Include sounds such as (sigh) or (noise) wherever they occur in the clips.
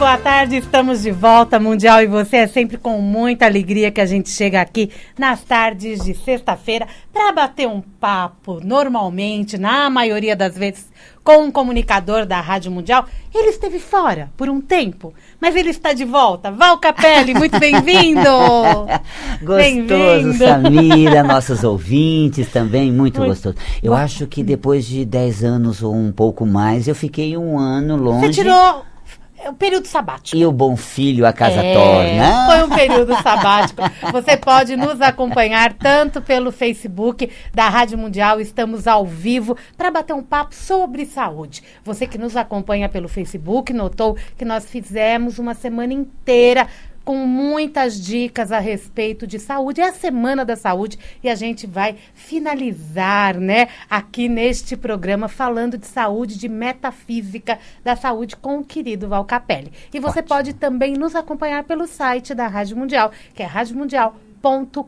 boa tarde. Estamos de volta, Mundial e você. É sempre com muita alegria que a gente chega aqui nas tardes de sexta-feira para bater um papo, normalmente, na maioria das vezes, com um comunicador da Rádio Mundial. Ele esteve fora por um tempo, mas ele está de volta. Val Capelli, muito (laughs) bem-vindo! gostoso, bem Samira, nossos ouvintes também, muito, muito gostoso. Eu bom. acho que depois de 10 anos ou um pouco mais, eu fiquei um ano longe. Você tirou é um período sabático. E o bom filho a casa é, torna. Foi um período (laughs) sabático. Você pode nos acompanhar tanto pelo Facebook da Rádio Mundial, estamos ao vivo para bater um papo sobre saúde. Você que nos acompanha pelo Facebook notou que nós fizemos uma semana inteira com muitas dicas a respeito de saúde. É a Semana da Saúde e a gente vai finalizar, né, aqui neste programa falando de saúde, de metafísica da saúde com o querido Val Capelli. E você Ótimo. pode também nos acompanhar pelo site da Rádio Mundial, que é Rádio Mundial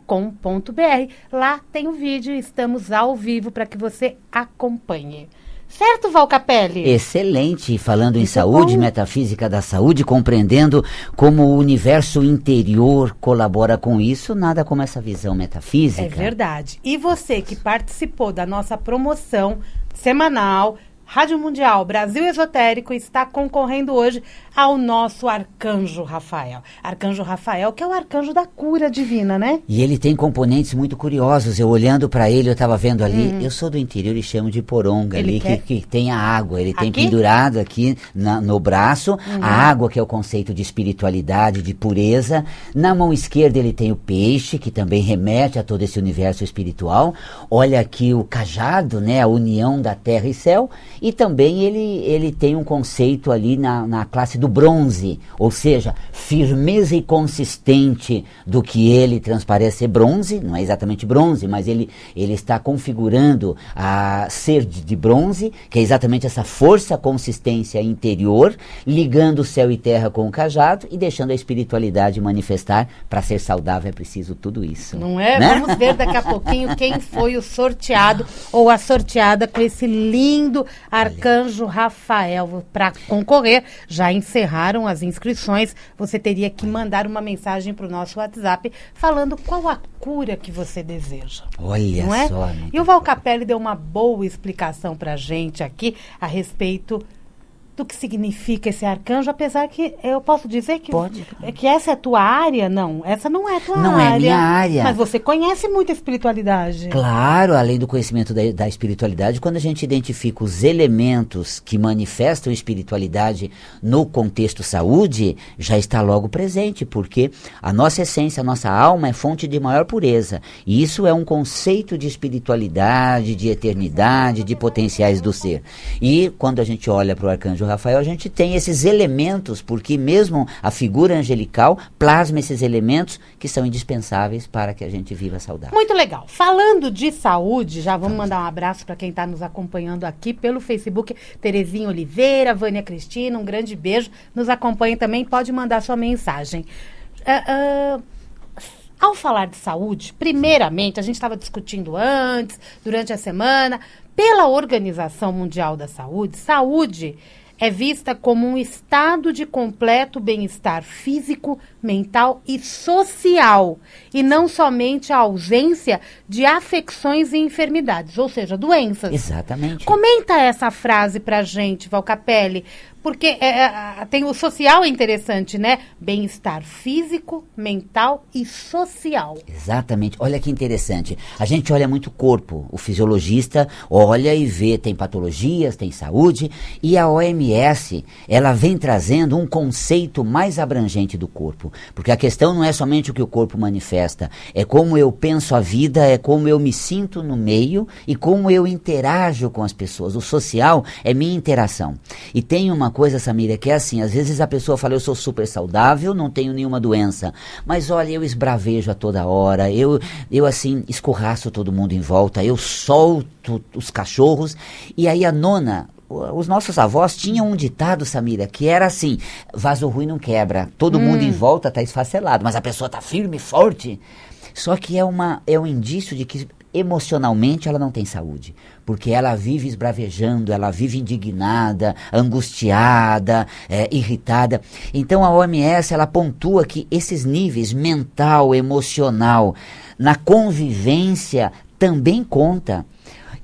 com.br Lá tem o vídeo, estamos ao vivo para que você acompanhe. Certo, Valcapelli? Excelente. Falando Isso em saúde, é metafísica da saúde, compreendendo como o universo interior colabora com isso, nada como essa visão metafísica. É verdade. E você que participou da nossa promoção semanal Rádio Mundial Brasil Esotérico está concorrendo hoje ao nosso Arcanjo Rafael. Arcanjo Rafael, que é o arcanjo da cura divina, né? E ele tem componentes muito curiosos. Eu olhando para ele, eu estava vendo ali. Hum. Eu sou do interior e chamo de poronga ele ali, quer... que, que, tem a água. Ele aqui? tem pendurado aqui na, no braço a uhum. água, que é o conceito de espiritualidade, de pureza. Na mão esquerda, ele tem o peixe, que também remete a todo esse universo espiritual. Olha aqui o cajado, né? A união da terra e céu. E também ele, ele tem um conceito ali na, na classe do bronze, ou seja, firmeza e consistente do que ele transparece ser bronze, não é exatamente bronze, mas ele, ele está configurando a ser de, de bronze, que é exatamente essa força, consistência interior, ligando o céu e terra com o cajado e deixando a espiritualidade manifestar. Para ser saudável é preciso tudo isso. Não é? Né? Vamos ver daqui a pouquinho quem foi o sorteado ou a sorteada com esse lindo Arcanjo Rafael para concorrer. Já encerraram as inscrições. Você teria que mandar uma mensagem para o nosso WhatsApp falando qual a cura que você deseja. Olha não é? só. E o Valcapelli deu uma boa explicação para gente aqui a respeito do que significa esse arcanjo, apesar que eu posso dizer que, Pode, é que essa é tua área, não. Essa não é tua não é área. Não é minha área. Mas você conhece muito a espiritualidade. Claro, além do conhecimento da, da, espiritualidade, quando a gente identifica os elementos que manifestam espiritualidade no contexto saúde, já está logo presente, porque a nossa essência, a nossa alma é fonte de maior pureza. E isso é um conceito de espiritualidade, de eternidade, de potenciais do ser. E quando a gente olha para o arcanjo Rafael, a gente tem esses elementos, porque mesmo a figura angelical plasma esses elementos que são indispensáveis para que a gente viva saudável. Muito legal. Falando de saúde, já vamos, vamos. mandar um abraço para quem está nos acompanhando aqui pelo Facebook, Terezinha Oliveira, Vânia Cristina, um grande beijo. Nos acompanhe também, pode mandar sua mensagem. Uh, uh... Ao falar de saúde, primeiramente, a gente estava discutindo antes, durante a semana, pela Organização Mundial da Saúde, saúde é vista como um estado de completo bem-estar físico, mental e social, e não somente a ausência de afecções e enfermidades, ou seja, doenças. Exatamente. Comenta essa frase pra gente, Valcapelli. Porque é, é tem o social é interessante, né? Bem-estar físico, mental e social. Exatamente. Olha que interessante. A gente olha muito o corpo. O fisiologista olha e vê, tem patologias, tem saúde. E a OMS, ela vem trazendo um conceito mais abrangente do corpo. Porque a questão não é somente o que o corpo manifesta, é como eu penso a vida, é como eu me sinto no meio e como eu interajo com as pessoas. O social é minha interação. E tem uma coisa, Samira, que é assim, às vezes a pessoa fala, eu sou super saudável, não tenho nenhuma doença, mas olha, eu esbravejo a toda hora, eu, eu assim, escorraço todo mundo em volta, eu solto os cachorros, e aí a nona, os nossos avós tinham um ditado, Samira, que era assim: vaso ruim não quebra. Todo hum. mundo em volta está esfacelado, mas a pessoa está firme, forte. Só que é, uma, é um indício de que emocionalmente ela não tem saúde, porque ela vive esbravejando, ela vive indignada, angustiada, é, irritada. Então a OMS ela pontua que esses níveis mental, emocional, na convivência também conta.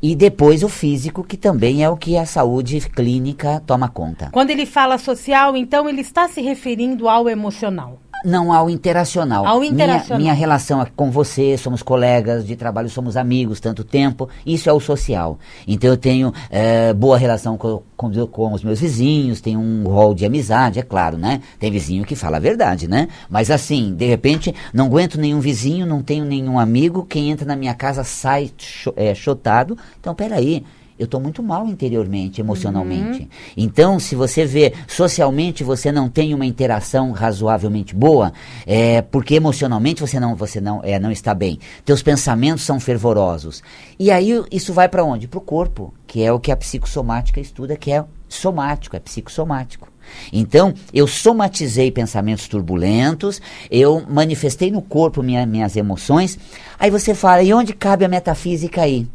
E depois o físico, que também é o que a saúde clínica toma conta. Quando ele fala social, então ele está se referindo ao emocional. Não, ao interacional. Ao interacional. Minha, minha relação é com você, somos colegas de trabalho, somos amigos tanto tempo, isso é o social. Então eu tenho é, boa relação com, com, com, os meus vizinhos, tenho um rol de amizade, é claro, né? Tem vizinho que fala a verdade, né? Mas assim, de repente, não aguento nenhum vizinho, não tenho nenhum amigo, quem entra na minha casa sai é, chotado. Então peraí, eu estou muito mal interiormente, emocionalmente. Uhum. Então, se você vê socialmente você não tem uma interação razoavelmente boa, é porque emocionalmente você não você não é não está bem. Teus pensamentos são fervorosos. E aí isso vai para onde? Para o corpo, que é o que a psicossomática estuda, que é somático, é psicossomático. Então, eu somatizei pensamentos turbulentos, eu manifestei no corpo minha, minhas emoções. Aí você fala, e onde cabe a metafísica aí?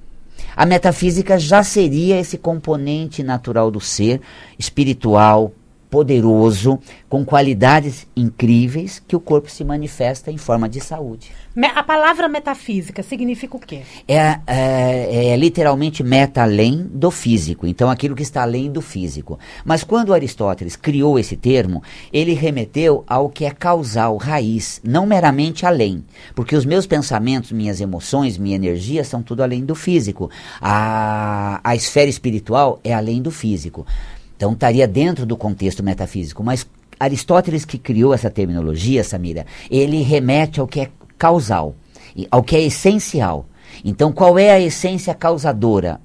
A metafísica já seria esse componente natural do ser, espiritual, poderoso, com qualidades incríveis, que o corpo se manifesta em forma de saúde. A palavra metafísica significa o quê? É, é, é literalmente meta além do físico, então aquilo que está além do físico. Mas quando Aristóteles criou esse termo, ele remeteu ao que é causal, raiz, não meramente além. Porque os meus pensamentos, minhas emoções, minha energia são tudo além do físico. A, a esfera espiritual é além do físico. Então estaria dentro do contexto metafísico, mas Aristóteles que criou essa terminologia, Samira, ele remete ao que é causal, ao que é essencial. Então, qual é a essência causadora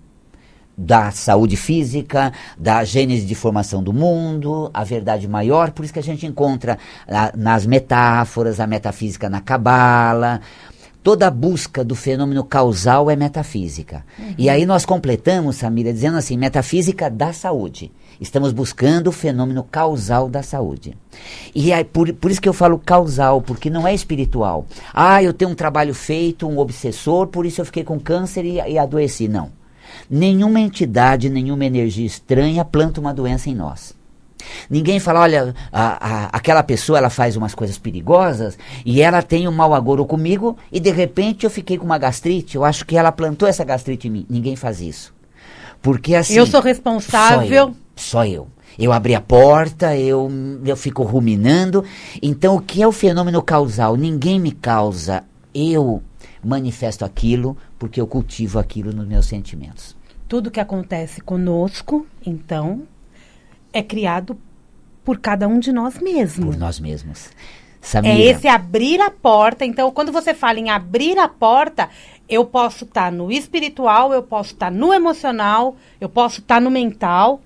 da saúde física, da gênese de formação do mundo, a verdade maior? Por isso que a gente encontra a, ah, nas metáforas, a metafísica na cabala, Toda a busca do fenômeno causal é metafísica. Uhum. E aí nós completamos, Samira, dizendo assim: metafísica da saúde. Estamos buscando o fenômeno causal da saúde. E aí, por, por isso que eu falo causal, porque não é espiritual. Ah, eu tenho um trabalho feito, um obsessor, por isso eu fiquei com câncer e, e adoeci. Não. Nenhuma entidade, nenhuma energia estranha planta uma doença em nós. Ninguém fala, olha, a, a, aquela pessoa ela faz umas coisas perigosas e ela tem um mau agouro comigo e de repente eu fiquei com uma gastrite, eu acho que ela plantou essa gastrite em mim. Ninguém faz isso. Porque assim. Eu sou responsável. Só eu. Só eu. Eu abri a porta, eu, eu fico ruminando. Então, o que é o fenômeno causal? Ninguém me causa. Eu manifesto aquilo porque eu cultivo aquilo nos meus sentimentos. Tudo que acontece conosco, então, é criado por cada um de nós mesmos. Por nós mesmos. É Samira. É esse abrir a porta. Então, quando você fala em abrir a porta, eu posso estar tá no espiritual, eu posso estar tá no emocional, eu posso estar tá no mental.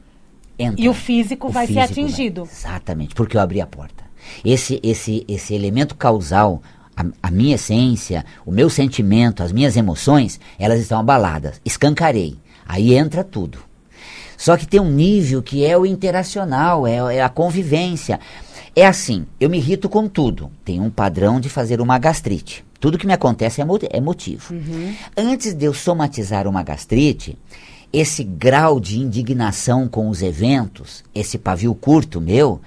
Entra. E o físico o vai físico ser atingido. Vai. Exatamente, porque eu abri a porta. Esse, esse, esse elemento causal, a, a, minha essência, o meu sentimento, as minhas emoções, elas estão abaladas. Escancarei. Aí entra tudo. Só que tem um nível que é o interacional, é, é a convivência. É assim, eu me irrito com tudo. Tem um padrão de fazer uma gastrite. Tudo que me acontece é, mo é motivo. Uhum. Antes de eu somatizar uma gastrite, esse grau de indignação com os eventos, esse pavio curto meu,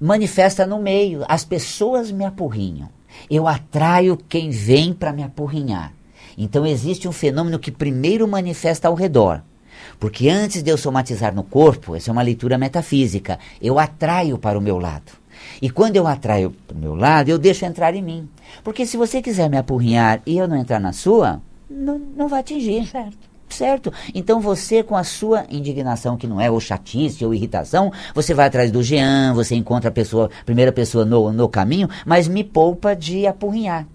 manifesta no meio. As pessoas me apurrinham. Eu atraio quem vem para me apurrinhar. Então existe um fenômeno que primeiro manifesta ao redor. Porque antes de eu somatizar no corpo, essa é uma leitura metafísica, eu atraio para o meu lado. E quando eu atraio para o meu lado, eu deixo entrar em mim. Porque se você quiser me apurrinhar e eu não entrar na sua, não, não vai atingir. Certo certo? Então você, com a sua indignação, que não é ou chatice ou irritação, você vai atrás do Jean, você encontra a pessoa, primeira pessoa no, no caminho, mas me poupa de apurrinhar.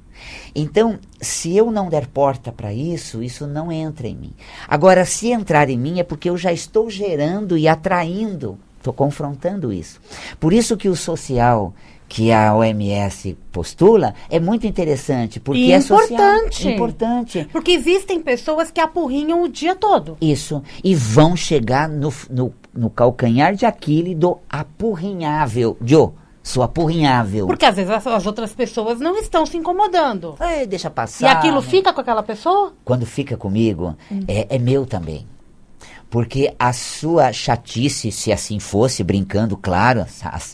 Então, se eu não der porta para isso, isso não entra em mim. Agora, se entrar em mim, é porque eu já estou gerando e atraindo, estou confrontando isso. Por isso que o social que a OMS postula é muito interessante porque e é importante. Social, importante. Porque existem pessoas que apurrinham o dia todo. Isso. E vão chegar no, no, no calcanhar de Aquile do apurrinhável, Joe sou apurrinhável. Porque às vezes as, outras pessoas não estão se incomodando. É, deixa passar. E aquilo fica com aquela pessoa? Quando fica comigo, hum. é, é meu também. Porque a sua chatice, se assim fosse, brincando, claro.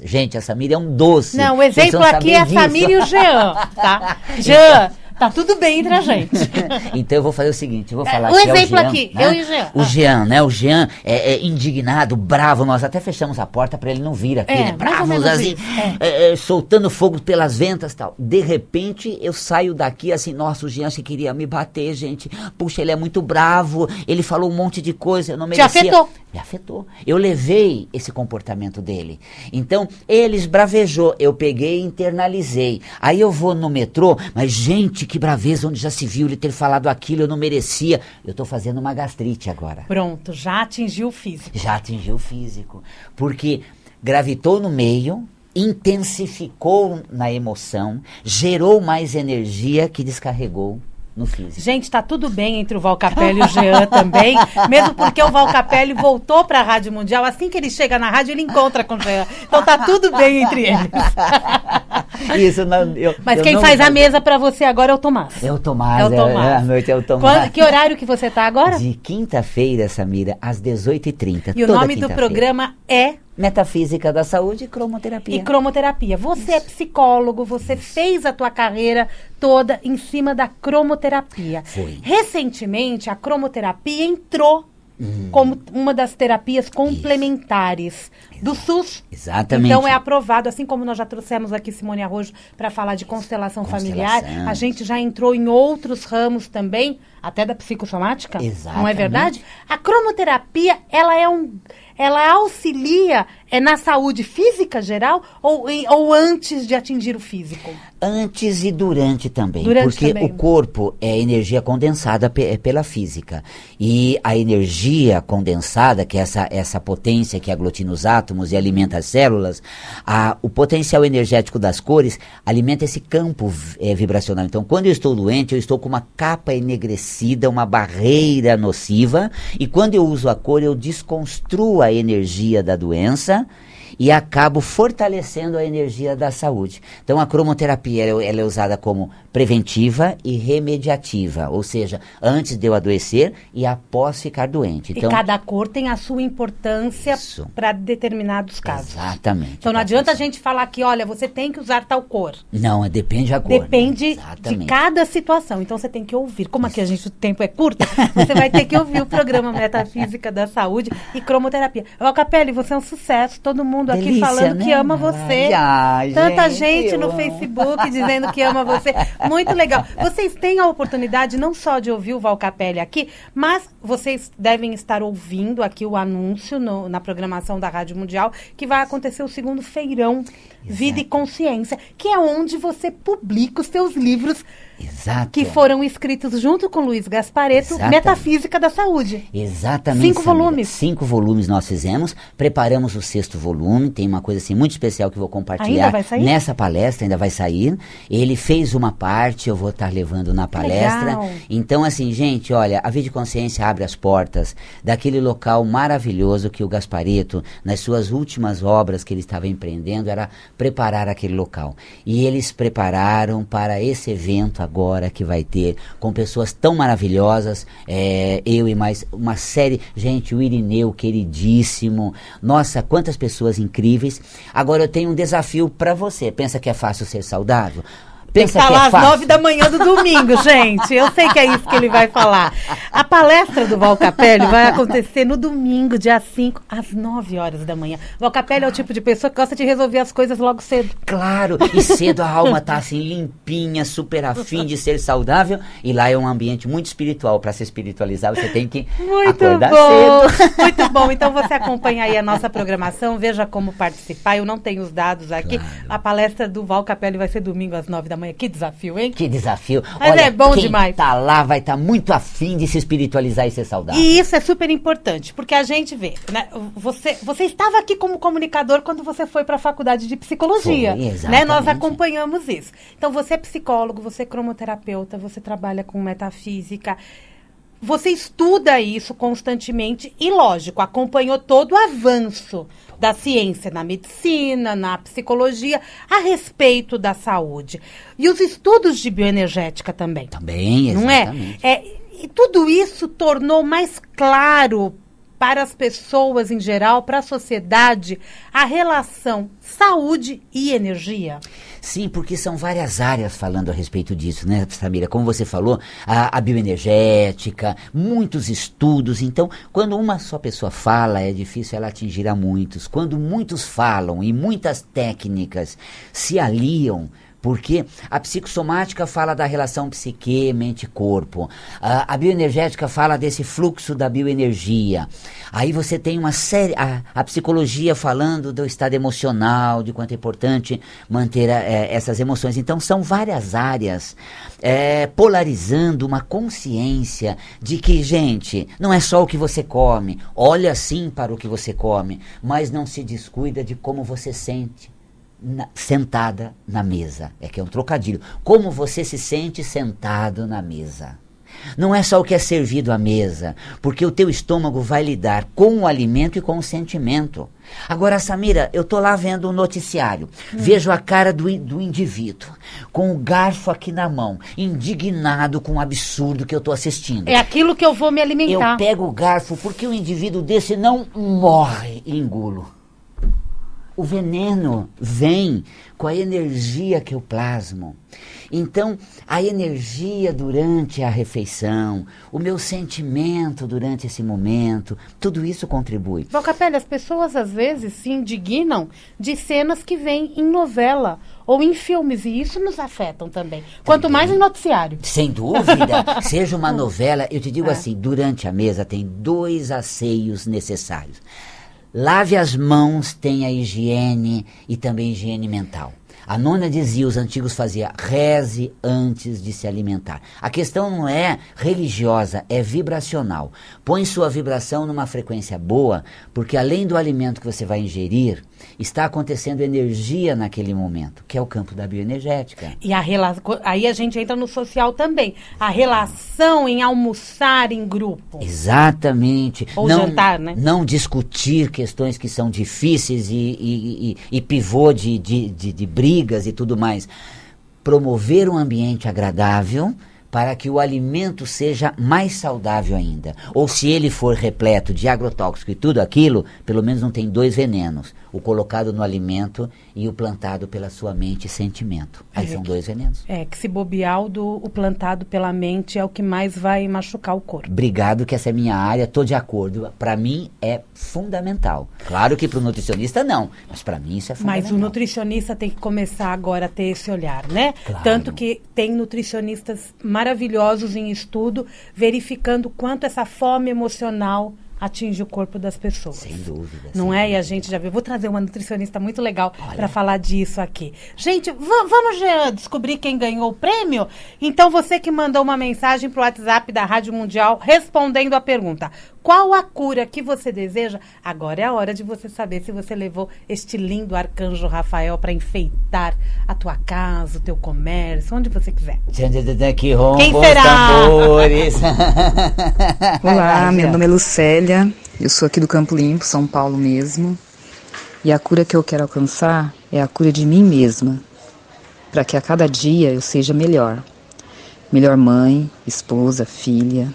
Gente, a Samira é um doce. Não, o exemplo aqui é a Samira e o Jean, tá? (laughs) Jean, Tá tudo bem entre a gente. (laughs) então eu vou fazer o seguinte, eu vou é, falar um aqui. Um exemplo é o Jean, aqui, né? eu e o Jean. O Jean, né? O Jean é, é indignado, bravo. Nós até fechamos a porta para ele não vir aqui, é, né? Bravos, assim, é. É, é. soltando fogo pelas ventas tal. De repente eu saio daqui assim, nossa, o Jean se queria me bater, gente. Puxa, ele é muito bravo, ele falou um monte de coisa, eu não merecia. Te afetou. Me afetou. Eu levei esse comportamento dele. Então, ele esbravejou, eu peguei e internalizei. Aí eu vou no metrô, mas gente, Gente, que braveza, onde já se viu ele ter falado aquilo, eu não merecia. Eu estou fazendo uma gastrite agora. Pronto, já atingiu o físico. Já atingiu o físico. Porque gravitou no meio, intensificou na emoção, gerou mais energia que descarregou no físico. Gente, está tudo bem entre o Valcapelli e o Jean também, mesmo porque o Valcapelli voltou para a Rádio Mundial. Assim que ele chega na rádio, ele encontra com o Jean. Então tá tudo bem entre eles. (laughs) Isso não, eu, Mas eu quem não... faz a mesa para você agora é o Tomás. É o Tomás. É o é, Tomás. É, é, a noite é o Tomás. Quando, que horário que você está agora? De quinta-feira, Samira, às 18h30. E o nome do programa é Metafísica da saúde e cromoterapia. E cromoterapia. Você é psicólogo, você fez a tua carreira toda em cima da cromoterapia. Foi. Recentemente, a cromoterapia entrou hum. como uma das terapias complementares Isso. do Exato. SUS. Exatamente. Então é aprovado, assim como nós já trouxemos aqui Simone Arrojo para falar de constelação, constelação familiar, a gente já entrou em outros ramos também, até da psicossomática. Exatamente. Não é verdade? A cromoterapia, ela é um ela auxilia é, na saúde física geral ou, ou antes de atingir o físico? Antes e durante também, durante porque também. o corpo é energia condensada é pela física. E a energia condensada, que é essa, essa potência que aglutina os átomos e alimenta as células, a, o potencial energético das cores alimenta esse campo é, vibracional. Então, quando eu estou doente, eu estou com uma capa enegrecida, uma barreira nociva, e quando eu uso a cor, eu desconstruo a energia da doença e acabo fortalecendo a energia da saúde. Então, a cromoterapia é, ela, é usada como preventiva e remediativa, ou seja, antes de eu adoecer e após ficar doente. Então, e cada cor tem a sua importância para determinados casos. Exatamente. Então, não adianta a gente falar que, olha, você tem que usar tal cor. Não, é, depende da cor. Né? Depende né? de cada situação. Então, você tem que ouvir. Como aqui a gente, o tempo é curto, você vai ter que ouvir o programa Metafísica da Saúde e Cromoterapia. Capelli, você é um sucesso, todo mundo mundo Delícia, aqui falando né? que ama você. Tanta gente, gente no amo. Facebook dizendo que ama você. Muito legal. Vocês têm a oportunidade não só de ouvir o Val Capelli aqui, mas vocês devem estar ouvindo aqui o anúncio no, na programação da Rádio Mundial que vai acontecer o segundo feirão Exato. Vida e Consciência, que é onde você publica os seus livros Exato. Que foram escritos junto com Luiz Gaspareto, Metafísica da Saúde. Exatamente. Cinco volumes. Cinco volumes nós fizemos, preparamos o sexto volume, tem uma coisa assim muito especial que eu vou compartilhar nessa palestra, ainda vai sair. Ele fez uma parte, eu vou estar tá levando na palestra. Legal. Então, assim, gente, olha, a Vida Consciência abre as portas daquele local maravilhoso que o Gaspareto, nas suas últimas obras que ele estava empreendendo, era preparar aquele local. E eles prepararam para esse evento agora que vai ter, com pessoas tão maravilhosas, é, eu e mais uma série, gente, o Irineu, queridíssimo, nossa, quantas pessoas incríveis. Agora eu tenho um desafio para você. Pensa que é fácil ser saudável? Tem que falar às nove da manhã do domingo, (laughs) gente. Eu sei que é isso que ele vai falar. A palestra do Val Capelli vai acontecer no domingo, dia 5, às 9 horas da manhã. Val Capelli é o tipo de pessoa que gosta de resolver as coisas logo cedo. Claro, e cedo a alma tá assim limpinha, super afim de ser saudável. E lá é um ambiente muito espiritual. Para se espiritualizar, você tem que muito acordar bom. cedo. (laughs) Muito bom. Então você acompanha aí a nossa programação, veja como participar. Eu não tenho os dados aqui. Claro. A palestra do Val Capelli vai ser domingo às 9 da manhã é? Que desafio, hein? Que desafio. Mas Olha, é bom quem demais. Tá lá, vai estar tá muito afim de se espiritualizar e ser saudável. E isso é super importante, porque a gente vê, né? Você, você estava aqui como comunicador quando você foi para a faculdade de psicologia. Foi, né? Nós acompanhamos isso. Então, você é psicólogo, você é cromoterapeuta, você trabalha com metafísica você estuda isso constantemente e, lógico, acompanhou todo o avanço da ciência na medicina, na psicologia, a respeito da saúde. E os estudos de bioenergética também. Também, exatamente. Não é? é e tudo isso tornou mais claro para as pessoas em geral, para a sociedade, a relação saúde e energia? Sim, porque são várias áreas falando a respeito disso, né, Samira? Como você falou, a, a, bioenergética, muitos estudos. Então, quando uma só pessoa fala, é difícil ela atingir a muitos. Quando muitos falam e muitas técnicas se aliam, porque a psicossomática fala da relação psique, mente corpo. A, a bioenergética fala desse fluxo da bioenergia. Aí você tem uma série. A, a psicologia falando do estado emocional, de quanto é importante manter a, eh, é, essas emoções. Então são várias áreas é, polarizando uma consciência de que, gente, não é só o que você come. Olha sim para o que você come, mas não se descuida de como você sente na, sentada na mesa. É que é um trocadilho. Como você se sente sentado na mesa? Não é só o que é servido à mesa, porque o teu estômago vai lidar com o alimento e com o sentimento. Agora, Samira, eu estou lá vendo um noticiário, hum. vejo a cara do, do indivíduo, com o garfo aqui na mão, indignado com o absurdo que eu estou assistindo. É aquilo que eu vou me alimentar. Eu pego o garfo porque o indivíduo desse não morre e engulo o veneno vem com a energia que eu plasmo. Então, a energia durante a refeição, o meu sentimento durante esse momento, tudo isso contribui. Valcapelli, as pessoas às vezes se indignam de cenas que vêm em novela ou em filmes, e isso nos afetam também. Quanto também. mais em noticiário. Sem dúvida. (laughs) Seja uma novela, eu te digo é. assim, durante a mesa tem dois asseios necessários Lave as mãos, tenha higiene e também higiene mental. A nona dizia, os antigos faziam, reze antes de se alimentar. A questão não é religiosa, é vibracional. Põe sua vibração numa frequência boa, porque além do alimento que você vai ingerir, Está acontecendo energia naquele momento, que é o campo da bioenergética. E a rela... aí a gente entra no social também. A relação em almoçar em grupo. Exatamente. Ou não, jantar, né? Não discutir questões que são difíceis e, e, e, e pivô de, de, de, de brigas e tudo mais. Promover um ambiente agradável para que o alimento seja mais saudável ainda. Ou se ele for repleto de agrotóxico e tudo aquilo, pelo menos não tem dois venenos o colocado no alimento e o plantado pela sua mente e sentimento. Aí é são que, dois venenos. É, que se bobear o, do, o plantado pela mente é o que mais vai machucar o corpo. Obrigado, que essa é minha área, tô de acordo. Para mim é fundamental. Claro que para o nutricionista não, mas para mim isso é fundamental. Mas o nutricionista tem que começar agora a ter esse olhar, né? Claro. Tanto que tem nutricionistas maravilhosos em estudo verificando quanto essa fome emocional atinge o corpo das pessoas. Sem dúvida. Não sem é? Dúvida. E a gente já viu. Vou trazer uma nutricionista muito legal para falar disso aqui. Gente, vamos descobrir quem ganhou o prêmio? Então, você que mandou uma mensagem para o WhatsApp da Rádio Mundial respondendo a pergunta: qual a cura que você deseja, agora é a hora de você saber se você levou este lindo arcanjo Rafael para enfeitar a tua casa, o teu comércio, onde você quiser. Que rombo Quem será? tambores. (laughs) Olá, meu nome é Lucélia, eu sou aqui do Campo Limpo, São Paulo mesmo. E a cura que eu quero alcançar é a cura de mim mesma, para que a cada dia eu seja melhor. Melhor mãe, esposa, filha,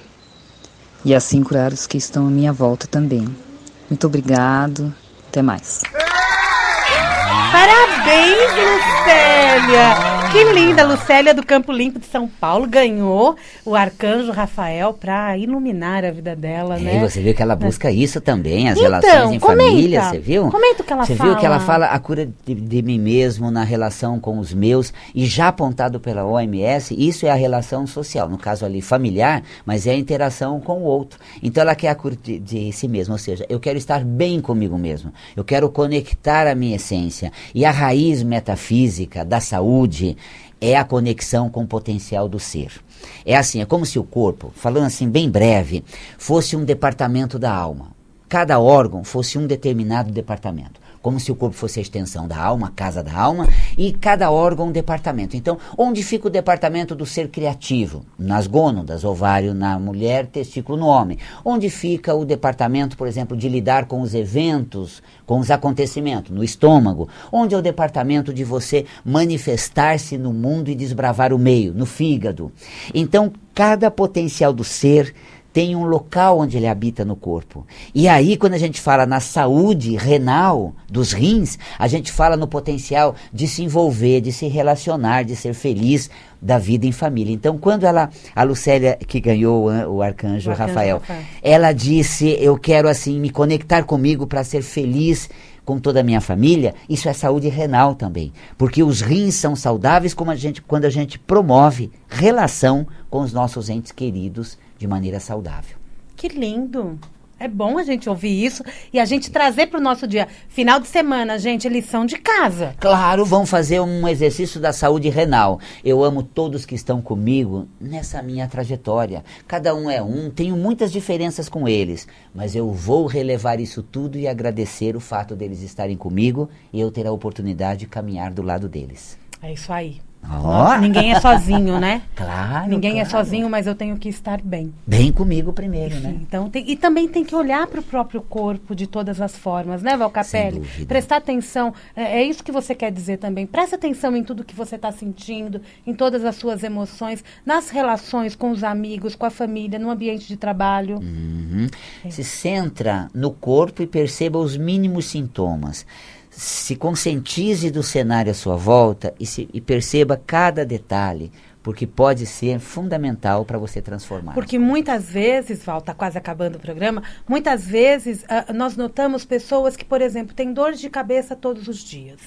e assim curar os que estão à minha volta também. Muito obrigado, até mais. Parabéns, Lucélia! Que linda, Lucélia do Campo Limpo de São Paulo ganhou o arcanjo Rafael para iluminar a vida dela, é, né? você viu que ela é. busca isso também, as então, relações em comenta, família, você viu? Comenta o que ela você fala. Você viu que ela fala a cura de, de, mim mesmo na relação com os meus e já apontado pela OMS, isso é a relação social, no caso ali familiar, mas é a interação com o outro. Então ela quer a cura de, de si mesma, ou seja, eu quero estar bem comigo mesmo, eu quero conectar a minha essência, e a raiz metafísica da saúde é a conexão com o potencial do ser. É assim, é como se o corpo, falando assim bem breve, fosse um departamento da alma. Cada órgão fosse um determinado departamento como se o corpo fosse a extensão da alma, a casa da alma, e cada órgão um departamento. Então, onde fica o departamento do ser criativo? Nas gônadas, ovário na mulher, testículo no homem. Onde fica o departamento, por exemplo, de lidar com os eventos, com os acontecimentos? No estômago. Onde é o departamento de você manifestar-se no mundo e desbravar o meio? No fígado. Então, cada potencial do ser tem um local onde ele habita no corpo. E aí, quando a gente fala na saúde renal dos rins, a gente fala no potencial de se envolver, de se relacionar, de ser feliz da vida em família. Então, quando ela, a Lucélia, que ganhou o arcanjo, o arcanjo Rafael, Rafael, ela disse: Eu quero assim me conectar comigo para ser feliz com toda a minha família, isso é saúde renal também. Porque os rins são saudáveis como a gente, quando a gente promove relação com os nossos entes queridos de maneira saudável. Que lindo! É bom a gente ouvir isso e a gente trazer para o nosso dia. Final de semana, gente, é lição de casa. Claro, vão fazer um exercício da saúde renal. Eu amo todos que estão comigo nessa minha trajetória. Cada um é um, tenho muitas diferenças com eles, mas eu vou relevar isso tudo e agradecer o fato deles estarem comigo e eu ter a oportunidade de caminhar do lado deles. É isso aí. Oh. Ninguém é sozinho, né? (laughs) Claro. Ninguém é claro. é sozinho, mas eu tenho que estar bem. Bem comigo primeiro, Enfim, né? Então tem, e também tem que olhar para o próprio corpo de todas as formas, né, Valcapelli? Prestar atenção. É, é, isso que você quer dizer também. Presta atenção em tudo que você está sentindo, em todas as suas emoções, nas relações com os amigos, com a família, no ambiente de trabalho. Uhum. É. Se centra no corpo e perceba os mínimos sintomas se conscientize do cenário à sua volta e, se, e perceba cada detalhe, porque pode ser fundamental para você transformar. Porque muitas vezes, Val, está quase acabando o programa, muitas vezes uh, nós notamos pessoas que, por exemplo, têm dor de cabeça todos os dias.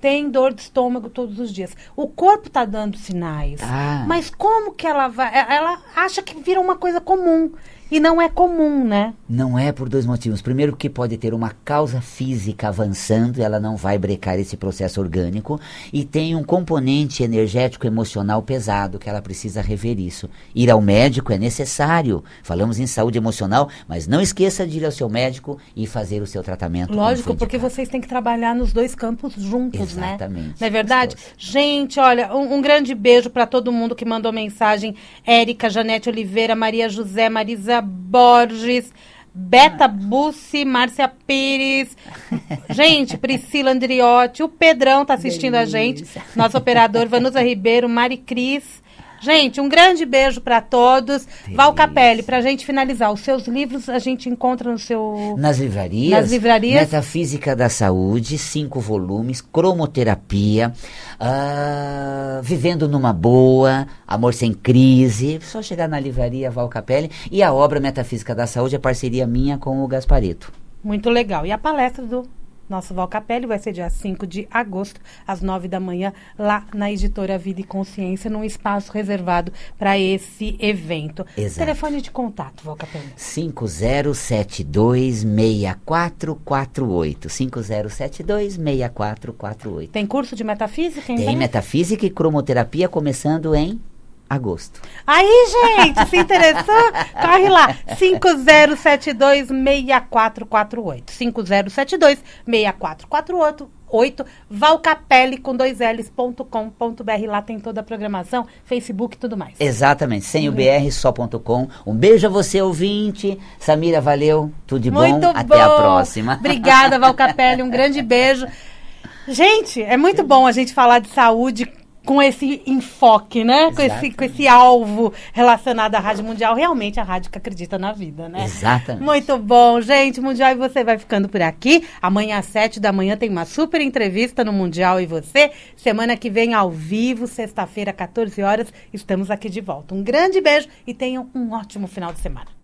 Tem dor de estômago todos os dias. O corpo está dando sinais. Ah. Mas como que ela vai. Ela acha que vira uma coisa comum. E não é comum, né? Não é por dois motivos. Primeiro, porque pode ter uma causa física avançando, ela não vai brecar esse processo orgânico, e tem um componente energético emocional pesado que ela precisa rever isso. Ir ao médico é necessário. Falamos em saúde emocional, mas não esqueça de ir ao seu médico e fazer o seu tratamento. Lógico, porque vocês têm que trabalhar nos dois campos juntos, Exatamente. né? Exatamente. Não é verdade? Gente, olha, um, um grande beijo para todo mundo que mandou mensagem. Érica, Janete Oliveira, Maria José, Marisa Borges, Beta ah. Bussi, Márcia Pires, (laughs) gente, Priscila Andriotti, o Pedrão tá assistindo a gente, nosso operador Vanusa Ribeiro, Mari Cris, Gente, um grande beijo para todos. Delícia. Val Capelli, para a gente finalizar, os seus livros a gente encontra no seu... Nas livrarias. Nas livrarias. Metafísica da Saúde, cinco volumes, cromoterapia, uh, Vivendo numa Boa, Amor Sem Crise. Só chegar na livraria Val Capelli. E a obra Metafísica da Saúde é parceria minha com o Gasparito. Muito legal. E a palestra do nosso Valcapelli. Vai ser dia 5 de agosto, às 9 da manhã, lá na editora Vida e Consciência, num espaço reservado para esse evento. Exato. Telefone de contato, Valcapelli. 5072-6448. 5072-6448. Tem curso de metafísica, hein? Tem metafísica e cromoterapia começando em agosto. Aí, gente, se interessou? (laughs) corre lá. 5072-6448. 5072-6448. valcapelli com dois L's.com.br. Lá tem toda a programação, Facebook e tudo mais. Exatamente, sem o uhum. BR, só.com. Um beijo a você, ouvinte. Samira, valeu, tudo de muito bom. bom. Até a próxima. Obrigada, (laughs) Valcapelli. Um grande beijo. Gente, é muito bom a gente falar de saúde com esse enfoque, né? Com esse, com esse alvo relacionado à Rádio Mundial. Realmente a rádio que acredita na vida, né? Exatamente. Muito bom, gente. Mundial e você vai ficando por aqui. Amanhã às sete da manhã tem uma super entrevista no Mundial e você. Semana que vem ao vivo, sexta-feira, 14 horas, estamos aqui de volta. Um grande beijo e tenham um ótimo final de semana.